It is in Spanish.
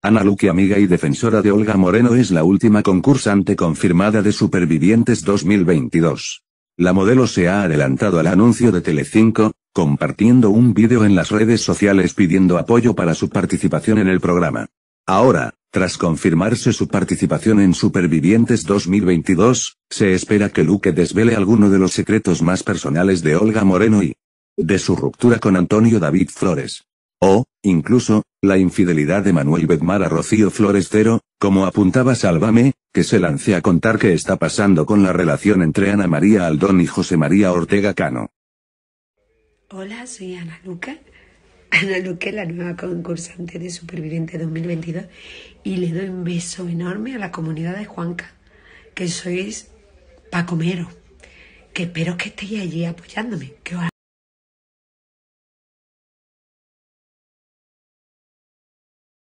Ana Luque amiga y defensora de Olga Moreno es la última concursante confirmada de Supervivientes 2022. La modelo se ha adelantado al anuncio de Telecinco, compartiendo un vídeo en las redes sociales pidiendo apoyo para su participación en el programa. Ahora, tras confirmarse su participación en Supervivientes 2022, se espera que Luque desvele alguno de los secretos más personales de Olga Moreno y de su ruptura con Antonio David Flores. O, Incluso, la infidelidad de Manuel Bedmar a Rocío Florestero, como apuntaba Sálvame, que se lance a contar qué está pasando con la relación entre Ana María Aldón y José María Ortega Cano. Hola, soy Ana Luca. Ana Luque, la nueva concursante de Superviviente 2022, y le doy un beso enorme a la comunidad de Juanca, que sois Pacomero, que espero que estéis allí apoyándome,